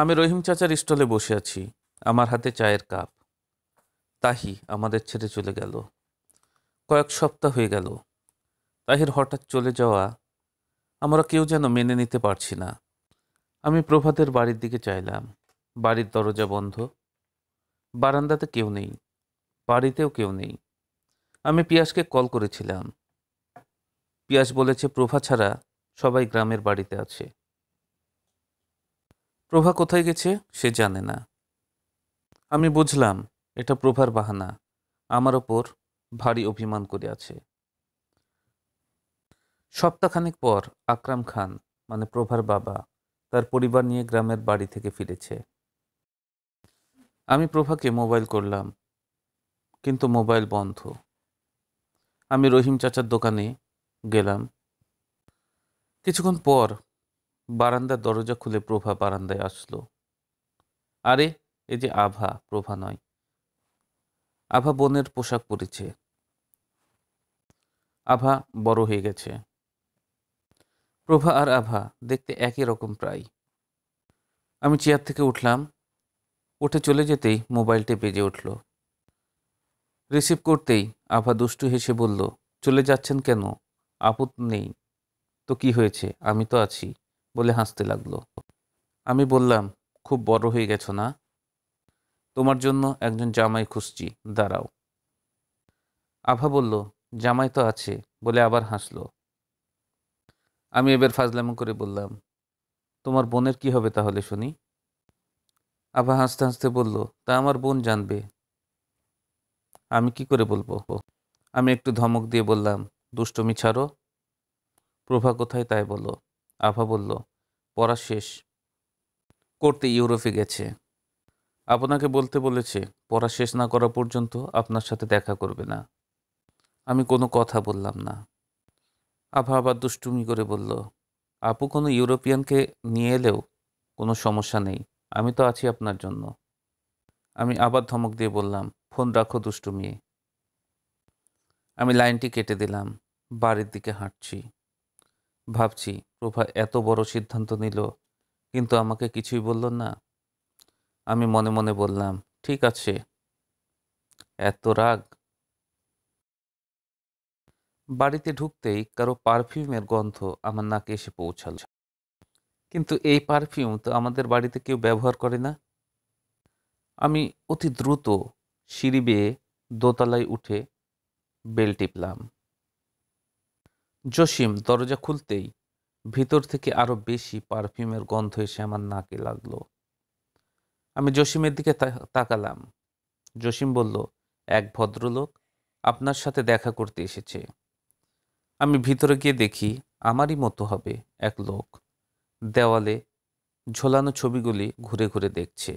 আমি রহিম চাচার স্টলে বসে আছি আমার হাতে চায়ের কাপ তাহি আমাদের ছেড়ে চলে গেল কয়েক সপ্তাহ হয়ে গেল তাহির হঠাৎ চলে যাওয়া আমরা কেউ যেন মেনে নিতে পারছি না আমি প্রভাতের বাড়ির দিকে চাইলাম বাড়ির দরজা বন্ধ বারান্দাতে কেউ নেই বাড়িতেও কেউ নেই আমি পিয়াসকে কল করেছিলাম পিয়াস বলেছে প্রভা ছাড়া সবাই গ্রামের বাড়িতে আছে প্রভা কোথায় গেছে সে জানে না আমি বুঝলাম এটা প্রভার বাহানা আমার ওপর ভারী অভিমান করে আছে সপ্তাহখানেক পর আকরাম খান মানে প্রভার বাবা তার পরিবার নিয়ে গ্রামের বাড়ি থেকে ফিরেছে আমি প্রভাকে মোবাইল করলাম কিন্তু মোবাইল বন্ধ আমি রহিম চাচার দোকানে গেলাম কিছুক্ষণ পর বারান্দার দরজা খুলে প্রভা বারান্দায় আসলো আরে এ যে আভা প্রভা নয় আভা বোনের পোশাক পরেছে আভা বড় হয়ে গেছে প্রভা আর আভা দেখতে একই রকম প্রায় আমি চেয়ার থেকে উঠলাম উঠে চলে যেতেই মোবাইলটি বেজে উঠল রিসিভ করতেই আভা দুষ্টু হেসে বলল চলে যাচ্ছেন কেন আপদ নেই তো কি হয়েছে আমি তো আছি বলে হাসতে লাগলো আমি বললাম খুব বড় হয়ে গেছ না তোমার জন্য একজন জামাই খুঁজছি দাঁড়াও আভা বলল জামাই তো আছে বলে আবার হাসলো আমি এবার ফাজলামো করে বললাম তোমার বোনের কি হবে তাহলে শুনি আভা হাসতে হাসতে বলল তা আমার বোন জানবে আমি কি করে বলবো আমি একটু ধমক দিয়ে বললাম দুষ্টমি ছাড়ো প্রভা কোথায় তাই বলো আভা বলল পড়া শেষ করতে ইউরোপে গেছে আপনাকে বলতে বলেছে পড়া শেষ না করা পর্যন্ত আপনার সাথে দেখা করবে না আমি কোনো কথা বললাম না আভা আবার দুষ্টুমি করে বলল আপু কোনো ইউরোপিয়ানকে নিয়ে এলেও কোনো সমস্যা নেই আমি তো আছি আপনার জন্য আমি আবার ধমক দিয়ে বললাম ফোন রাখো দুষ্টুমি আমি লাইনটি কেটে দিলাম বাড়ির দিকে হাঁটছি ভাবছি প্রভা এত বড় সিদ্ধান্ত নিল কিন্তু আমাকে কিছুই বলল না আমি মনে মনে বললাম ঠিক আছে এত রাগ বাড়িতে ঢুকতেই কারো পারফিউমের গন্ধ আমার নাকে এসে পৌঁছাল কিন্তু এই পারফিউম তো আমাদের বাড়িতে কেউ ব্যবহার করে না আমি অতি দ্রুত সিঁড়ি বেয়ে দোতলায় উঠে বেল টিপলাম জসিম দরজা খুলতেই ভিতর থেকে আরও বেশি পারফিউমের গন্ধ এসে আমার নাকে লাগলো আমি জসিমের দিকে তাকালাম জসিম বলল এক ভদ্রলোক আপনার সাথে দেখা করতে এসেছে আমি ভিতরে গিয়ে দেখি আমারই মতো হবে এক লোক দেওয়ালে ঝোলানো ছবিগুলি ঘুরে ঘুরে দেখছে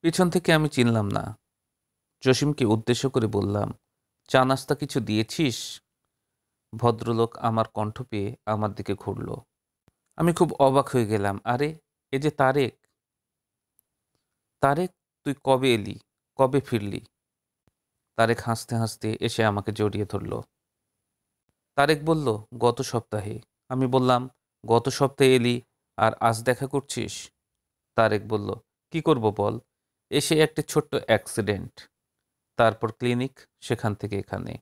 পিছন থেকে আমি চিনলাম না জসিমকে উদ্দেশ্য করে বললাম চা নাস্তা কিছু দিয়েছিস ভদ্রলোক আমার কণ্ঠ পেয়ে আমার দিকে ঘুরল আমি খুব অবাক হয়ে গেলাম আরে এ যে তারেক তারেক তুই কবে এলি কবে ফিরলি তারেক হাসতে হাসতে এসে আমাকে জড়িয়ে ধরল তারেক বলল গত সপ্তাহে আমি বললাম গত সপ্তাহে এলি আর আজ দেখা করছিস তারেক বলল কি করব বল এসে একটা ছোট্ট অ্যাক্সিডেন্ট তারপর ক্লিনিক সেখান থেকে এখানে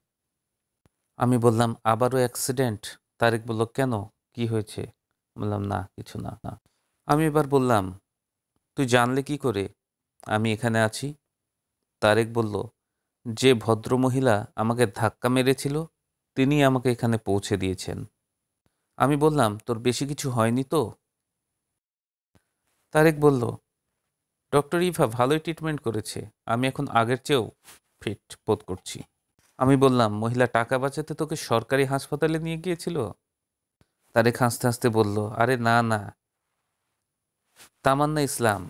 আমি বললাম আবারও অ্যাক্সিডেন্ট তারেক বলল কেন কি হয়েছে বললাম না কিছু না না আমি এবার বললাম তুই জানলে কি করে আমি এখানে আছি তারেক বলল যে ভদ্রমহিলা আমাকে ধাক্কা মেরেছিল তিনি আমাকে এখানে পৌঁছে দিয়েছেন আমি বললাম তোর বেশি কিছু হয়নি তো তারেক বলল ডক্টর ইভা ভালোই ট্রিটমেন্ট করেছে আমি এখন আগের চেয়েও ফিট বোধ করছি আমি বললাম মহিলা টাকা বাঁচাতে তোকে সরকারি হাসপাতালে নিয়ে গিয়েছিল তারেক হাসতে হাসতে বলল আরে না না তামান্না ইসলাম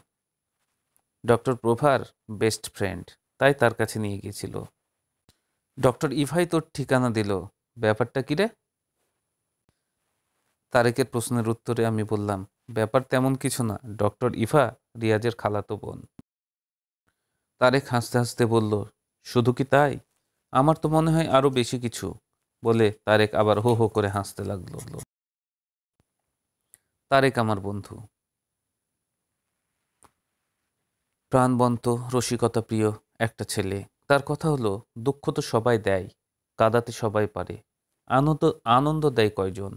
ডক্টর প্রভার বেস্ট ফ্রেন্ড তাই তার কাছে নিয়ে গিয়েছিল ডক্টর ইভাই তোর ঠিকানা দিল ব্যাপারটা কী রে তারেকের প্রশ্নের উত্তরে আমি বললাম ব্যাপার তেমন কিছু না ডক্টর ইভা রিয়াজের খালাতো বোন তারেক হাসতে হাসতে বলল শুধু কি তাই আমার তো মনে হয় আরও বেশি কিছু বলে তারেক আবার হো হো করে হাসতে লাগলো তারেক আমার বন্ধু প্রাণবন্ত রসিকতা প্রিয় একটা ছেলে তার কথা হলো দুঃখ তো সবাই দেয় কাদাতে সবাই পারে আনন্দ আনন্দ দেয় কয়জন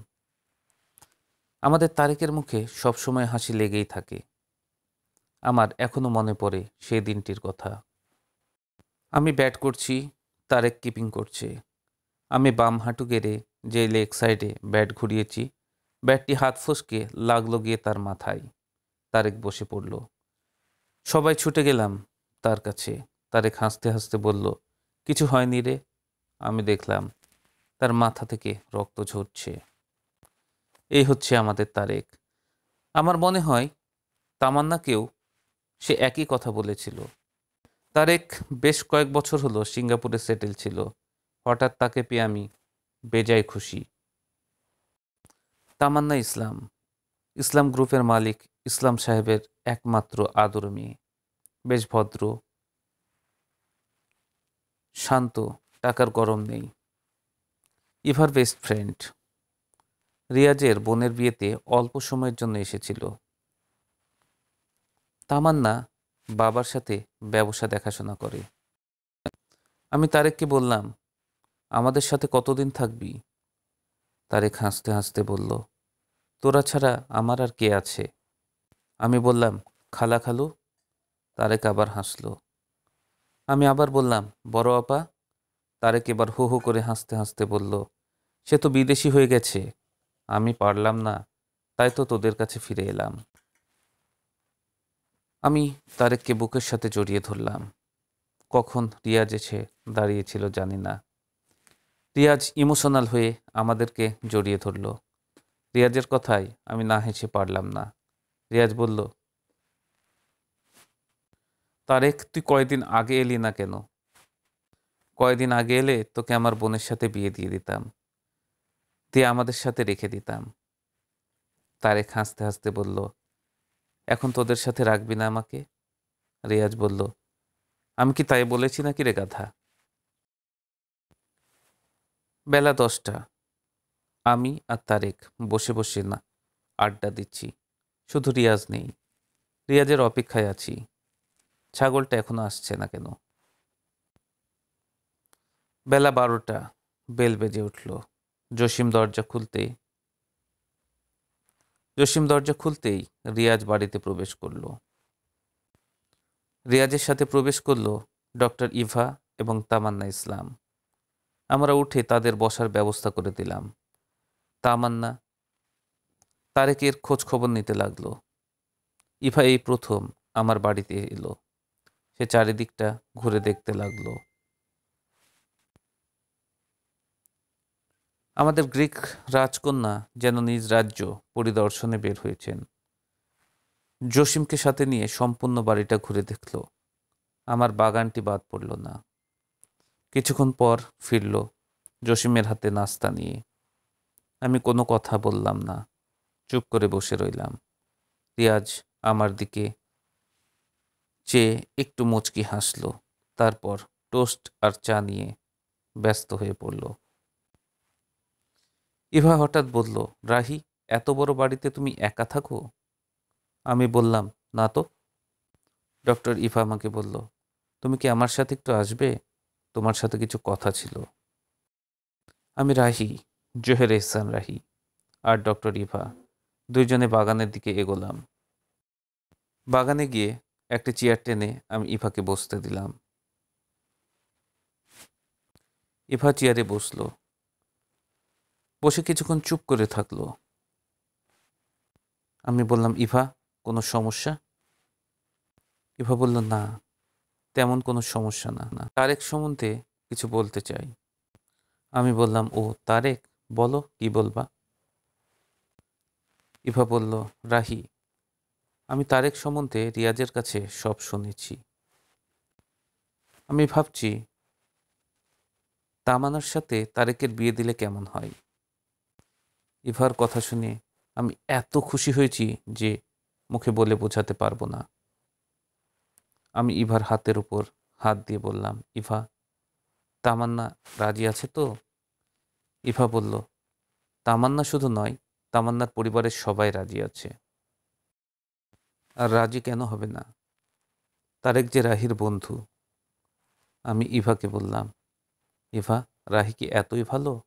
আমাদের তারেকের মুখে সবসময় হাসি লেগেই থাকে আমার এখনো মনে পড়ে সেই দিনটির কথা আমি ব্যাট করছি তারেক কিপিং করছে আমি বাম হাঁটু গেড়ে যে লেগ সাইডে ব্যাট ঘুরিয়েছি ব্যাটটি হাত ফসকে লাগলো গিয়ে তার মাথায় তারেক বসে পড়ল সবাই ছুটে গেলাম তার কাছে তারেক হাসতে হাসতে বলল কিছু হয়নি রে আমি দেখলাম তার মাথা থেকে রক্ত ঝরছে এই হচ্ছে আমাদের তারেক আমার মনে হয় তামান্নাকেও সে একই কথা বলেছিল তারেক বেশ কয়েক বছর হলো সিঙ্গাপুরে সেটেল ছিল হঠাৎ তাকে পেয়ে আমি বেজায় খুশি তামান্না ইসলাম ইসলাম গ্রুপের মালিক ইসলাম সাহেবের একমাত্র আদর মেয়ে বেশ ভদ্র শান্ত টাকার গরম নেই ইভার বেস্ট ফ্রেন্ড রিয়াজের বোনের বিয়েতে অল্প সময়ের জন্য এসেছিল তামান্না বাবার সাথে ব্যবসা দেখাশোনা করে আমি তারেককে বললাম আমাদের সাথে কতদিন থাকবি তারেক হাসতে হাসতে বলল তোরা ছাড়া আমার আর কে আছে আমি বললাম খালা খালু তারেক আবার হাসলো আমি আবার বললাম বড় আপা তারেক এবার হো হো করে হাসতে হাসতে বলল সে তো বিদেশি হয়ে গেছে আমি পারলাম না তাই তো তোদের কাছে ফিরে এলাম আমি তারেককে বুকের সাথে জড়িয়ে ধরলাম কখন রিয়াজ এসে দাঁড়িয়েছিল জানি না রিয়াজ ইমোশনাল হয়ে আমাদেরকে জড়িয়ে ধরল রিয়াজের কথায় আমি না হেসে পারলাম না রিয়াজ বলল তারেক তুই কয়দিন আগে এলি না কেন কয়দিন আগে এলে তোকে আমার বোনের সাথে বিয়ে দিয়ে দিতাম তুই আমাদের সাথে রেখে দিতাম তারেক হাসতে হাসতে বলল এখন তোদের সাথে রাখবি না আমাকে রিয়াজ বলল আমি কি তাই বলেছি নাকি রে গাধা বেলা দশটা আমি আর তারেক বসে বসে না আড্ডা দিচ্ছি শুধু রিয়াজ নেই রিয়াজের অপেক্ষায় আছি ছাগলটা এখনো আসছে না কেন বেলা বারোটা বেল বেজে উঠল জসিম দরজা খুলতে জসিম দরজা খুলতেই রিয়াজ বাড়িতে প্রবেশ করল রিয়াজের সাথে প্রবেশ করল ডক্টর ইভা এবং তামান্না ইসলাম আমরা উঠে তাদের বসার ব্যবস্থা করে দিলাম তামান্না তারেকের খোঁজ খবর নিতে লাগলো ইভা এই প্রথম আমার বাড়িতে এলো সে চারিদিকটা ঘুরে দেখতে লাগলো আমাদের গ্রিক রাজকন্যা যেন নিজ রাজ্য পরিদর্শনে বের হয়েছেন জসিমকে সাথে নিয়ে সম্পূর্ণ বাড়িটা ঘুরে দেখল আমার বাগানটি বাদ পড়ল না কিছুক্ষণ পর ফিরল জসিমের হাতে নাস্তা নিয়ে আমি কোনো কথা বললাম না চুপ করে বসে রইলাম রিয়াজ আমার দিকে চেয়ে একটু মুচকি হাসল তারপর টোস্ট আর চা নিয়ে ব্যস্ত হয়ে পড়লো ইভা হঠাৎ বলল রাহি এত বড় বাড়িতে তুমি একা থাকো আমি বললাম না তো ডক্টর ইফা আমাকে বলল তুমি কি আমার সাথে একটু আসবে তোমার সাথে কিছু কথা ছিল আমি রাহি জোহের এহসান রাহি আর ডক্টর ইভা দুইজনে বাগানের দিকে এগোলাম বাগানে গিয়ে একটা চেয়ার টেনে আমি ইফাকে বসতে দিলাম ইফা চেয়ারে বসলো বসে কিছুক্ষণ চুপ করে থাকলো আমি বললাম ইভা কোনো সমস্যা ইভা বলল না তেমন কোনো সমস্যা না না তারেক সম্বন্ধে কিছু বলতে চাই আমি বললাম ও তারেক বলো কি বলবা ইভা বলল রাহি আমি তারেক সম্বন্ধে রিয়াজের কাছে সব শুনেছি আমি ভাবছি তামানার সাথে তারেকের বিয়ে দিলে কেমন হয় ইভার কথা শুনে আমি এত খুশি হয়েছি যে মুখে বলে বোঝাতে পারবো না আমি ইভার হাতের উপর হাত দিয়ে বললাম ইভা তামান্না রাজি আছে তো ইভা বলল তামান্না শুধু নয় তামান্নার পরিবারের সবাই রাজি আছে আর রাজি কেন হবে না তারেক যে রাহির বন্ধু আমি ইভাকে বললাম ইভা রাহি কি এতই ভালো